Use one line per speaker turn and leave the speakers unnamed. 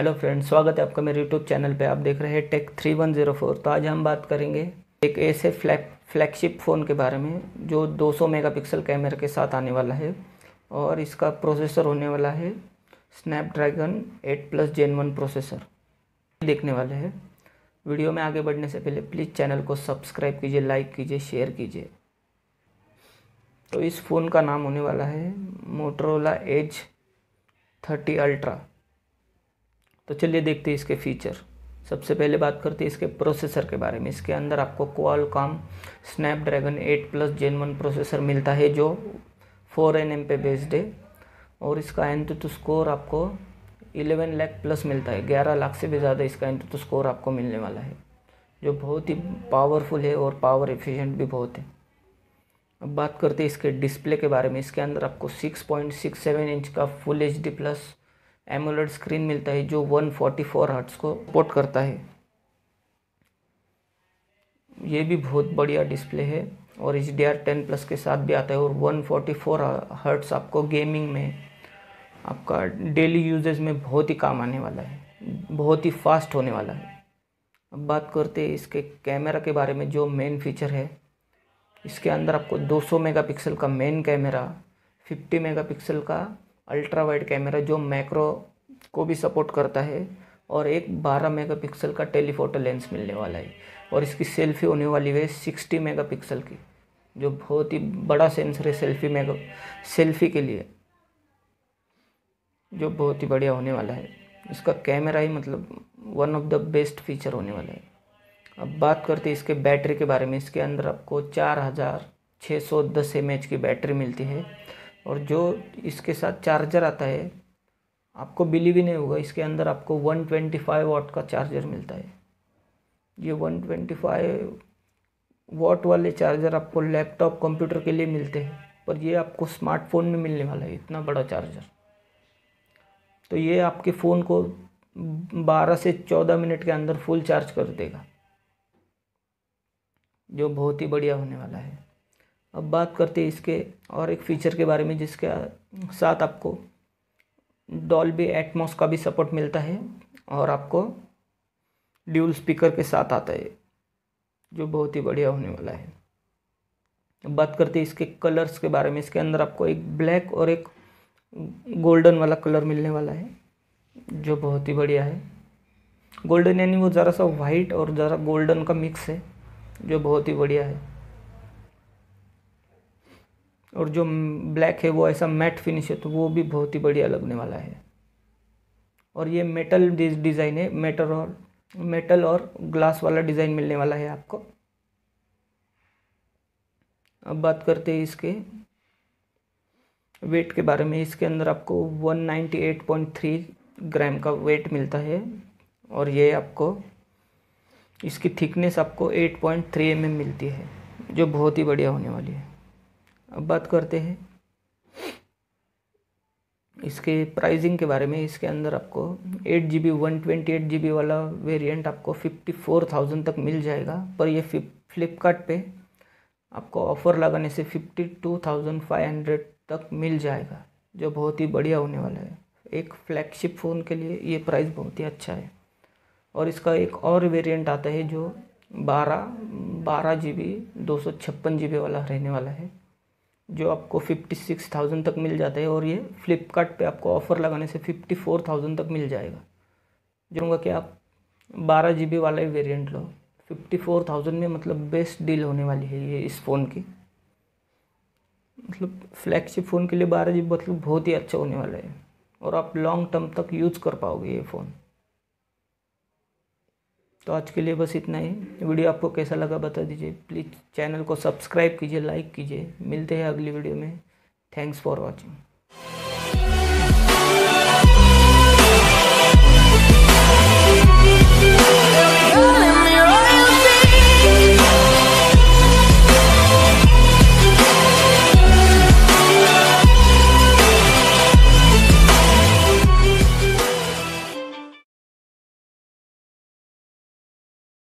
hello friends स्वागत है आपका मेरे यूट्यूब चैनल पे आप देख रहे हैं tech three one zero four तो आज हम बात करेंगे एक ऐसे फ्लैग फ्लैगशिप फ़ोन के बारे में जो 200 मेगापिक्सल कैमरे के साथ आने वाला है और इसका प्रोसेसर होने वाला है Snapdragon 8 plus gen one processor देखने वाले हैं वीडियो में आगे बढ़ने से पहले प्लीज़ चैनल को सब्सक्राइब कीजिए लाइक कीजिए शेयर कीजिए तो इस फ़ोन का नाम होने वाला है मोटरोला एज थर्टी अल्ट्रा तो चलिए देखते हैं इसके फीचर सबसे पहले बात करते हैं इसके प्रोसेसर के बारे में इसके अंदर आपको qual Qualcomm Snapdragon eight plus gen one processor मिलता है जो फोर एन एम पे बेस्ड है और इसका एंतुतु स्कोर आपको इलेवन लैख प्लस मिलता है ग्यारह लाख से भी ज़्यादा इसका एंतुतु स्कोर आपको मिलने वाला है जो बहुत ही पावरफुल है और पावर एफिशिएंट भी बहुत है अब बात करते हैं इसके डिस्प्ले के बारे में इसके अंदर आपको 6.67 इंच का full H plus AMOLED screen मिलता है जो 144 फोर्टी हर्ट्स को सपोर्ट करता है ये भी बहुत बढ़िया डिस्प्ले है और H D R ten plus के साथ भी आता है और 144 फोर्टी हर्ट्स आपको गेमिंग में आपका डेली यूजेज में बहुत ही काम आने वाला है बहुत ही फास्ट होने वाला है अब बात करते हैं इसके कैमरा के बारे में जो मेन फीचर है इसके अंदर आपको 200 मेगापिक्सल का मेन कैमरा 50 मेगापिक्सल का अल्ट्रा वाइड कैमरा जो मैक्रो को भी सपोर्ट करता है और एक 12 मेगापिक्सल का टेलीफोटो लेंस मिलने वाला है और इसकी सेल्फी होने वाली है सिक्सटी मेगापिक्सल की जो बहुत ही बड़ा सेंसर है सेल्फी मेगा सेल्फी के लिए जो बहुत ही बढ़िया होने वाला है इसका कैमरा ही मतलब one of the best feature होने वाला है अब बात करते हैं इसके बैटरी के बारे में इसके अंदर आपको चार हज़ार छः सौ दस एम एच की बैटरी मिलती है और जो इसके साथ चार्जर आता है आपको बिलीव ही नहीं होगा इसके अंदर आपको 125 ट्वेंटी वाट का चार्जर मिलता है ये 125 ट्वेंटी वाट वाले चार्जर आपको लैपटॉप कंप्यूटर के लिए मिलते हैं पर ये आपको स्मार्टफोन में मिलने वाला है इतना बड़ा चार्जर तो ये आपके फ़ोन को 12 से 14 मिनट के अंदर फुल चार्ज कर देगा जो बहुत ही बढ़िया होने वाला है अब बात करते हैं इसके और एक फीचर के बारे में जिसके साथ आपको डॉल्बी एटमॉस का भी सपोर्ट मिलता है और आपको ड्यूल स्पीकर के साथ आता है जो बहुत ही बढ़िया होने वाला है अब बात करते हैं इसके कलर्स के बारे में इसके अंदर आपको एक ब्लैक और एक गोल्डन वाला कलर मिलने वाला है जो बहुत ही बढ़िया है गोल्डन यानी वो ज़रा सा वाइट और ज़रा गोल्डन का मिक्स है जो बहुत ही बढ़िया है और जो ब्लैक है वो ऐसा मैट फिनिश है तो वो भी बहुत ही बढ़िया लगने वाला है और ये मेटल डिज़ाइन है मेटल और मेटल और ग्लास वाला डिज़ाइन मिलने वाला है आपको अब बात करते हैं इसके वेट के बारे में इसके अंदर आपको 198.3 ग्राम का वेट मिलता है और ये आपको इसकी थिकनेस आपको 8.3 पॉइंट mm मिलती है जो बहुत ही बढ़िया होने वाली है अब बात करते हैं इसके प्राइसिंग के बारे में इसके अंदर आपको eight G B one twenty eight G B वाला वेरिएंट आपको फिफ्टी फोर थाउजेंड तक मिल जाएगा पर ये फ्लिपकार्ट पे आपको ऑफ़र लगाने से fifty two thousand five hundred तक मिल जाएगा जो बहुत ही बढ़िया होने वाला है एक फ्लैगशिप फ़ोन के लिए ये प्राइस बहुत ही अच्छा है और इसका एक और वेरिएंट आता है जो बारह बारह जी बी दो सौ छप्पन जी बी वाला रहने वाला है जो आपको 56,000 तक मिल जाता है और ये फ्लिपकार्ट पे आपको ऑफ़र लगाने से 54,000 तक मिल जाएगा जो कि आप बारह जी वाला ही वेरिएंट लो 54,000 में मतलब बेस्ट डील होने वाली है ये इस फ़ोन की मतलब फ्लैगशिप फ़ोन के लिए बारह जी मतलब बहुत ही अच्छा होने वाला है और आप लॉन्ग टर्म तक यूज़ कर पाओगे ये फ़ोन तो आज के लिए बस इतना ही वीडियो आपको कैसा लगा बता दीजिए प्लीज़ चैनल को सब्सक्राइब कीजिए लाइक कीजिए मिलते हैं अगली वीडियो में थैंक्स फॉर वॉचिंग